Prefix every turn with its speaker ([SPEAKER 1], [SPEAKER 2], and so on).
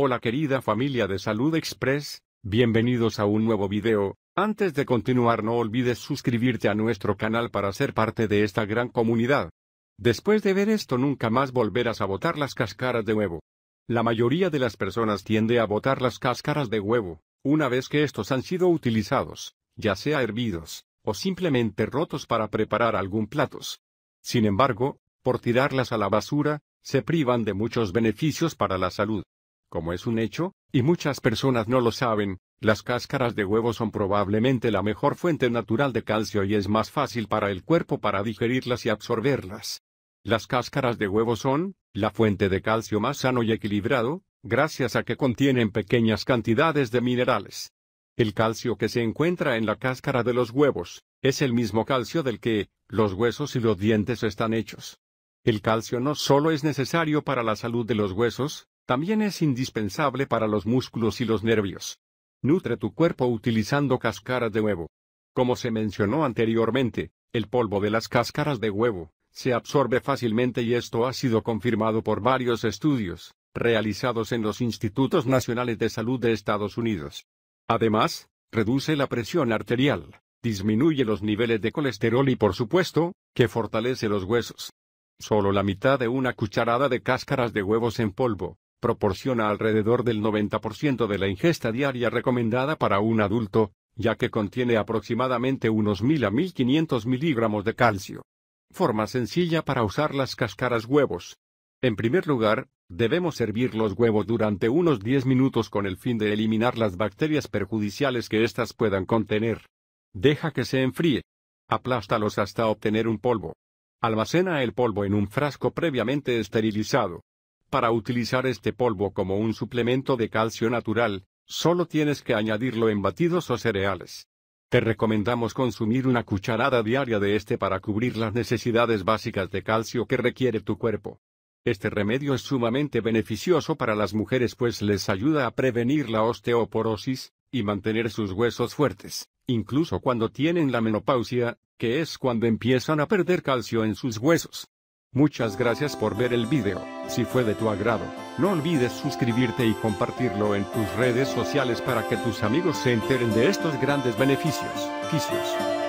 [SPEAKER 1] Hola querida familia de Salud Express, bienvenidos a un nuevo video, antes de continuar no olvides suscribirte a nuestro canal para ser parte de esta gran comunidad. Después de ver esto nunca más volverás a botar las cáscaras de huevo. La mayoría de las personas tiende a botar las cáscaras de huevo, una vez que estos han sido utilizados, ya sea hervidos, o simplemente rotos para preparar algún platos. Sin embargo, por tirarlas a la basura, se privan de muchos beneficios para la salud. Como es un hecho, y muchas personas no lo saben, las cáscaras de huevo son probablemente la mejor fuente natural de calcio y es más fácil para el cuerpo para digerirlas y absorberlas. Las cáscaras de huevo son, la fuente de calcio más sano y equilibrado, gracias a que contienen pequeñas cantidades de minerales. El calcio que se encuentra en la cáscara de los huevos, es el mismo calcio del que, los huesos y los dientes están hechos. El calcio no solo es necesario para la salud de los huesos, también es indispensable para los músculos y los nervios. Nutre tu cuerpo utilizando cáscaras de huevo. Como se mencionó anteriormente, el polvo de las cáscaras de huevo se absorbe fácilmente y esto ha sido confirmado por varios estudios realizados en los Institutos Nacionales de Salud de Estados Unidos. Además, reduce la presión arterial, disminuye los niveles de colesterol y por supuesto, que fortalece los huesos. Solo la mitad de una cucharada de cáscaras de huevos en polvo proporciona alrededor del 90% de la ingesta diaria recomendada para un adulto, ya que contiene aproximadamente unos 1000 a 1500 miligramos de calcio. Forma sencilla para usar las cáscaras huevos. En primer lugar, debemos hervir los huevos durante unos 10 minutos con el fin de eliminar las bacterias perjudiciales que éstas puedan contener. Deja que se enfríe. Aplástalos hasta obtener un polvo. Almacena el polvo en un frasco previamente esterilizado. Para utilizar este polvo como un suplemento de calcio natural, solo tienes que añadirlo en batidos o cereales. Te recomendamos consumir una cucharada diaria de este para cubrir las necesidades básicas de calcio que requiere tu cuerpo. Este remedio es sumamente beneficioso para las mujeres pues les ayuda a prevenir la osteoporosis y mantener sus huesos fuertes, incluso cuando tienen la menopausia, que es cuando empiezan a perder calcio en sus huesos. Muchas gracias por ver el video, si fue de tu agrado, no olvides suscribirte y compartirlo en tus redes sociales para que tus amigos se enteren de estos grandes beneficios. quicios.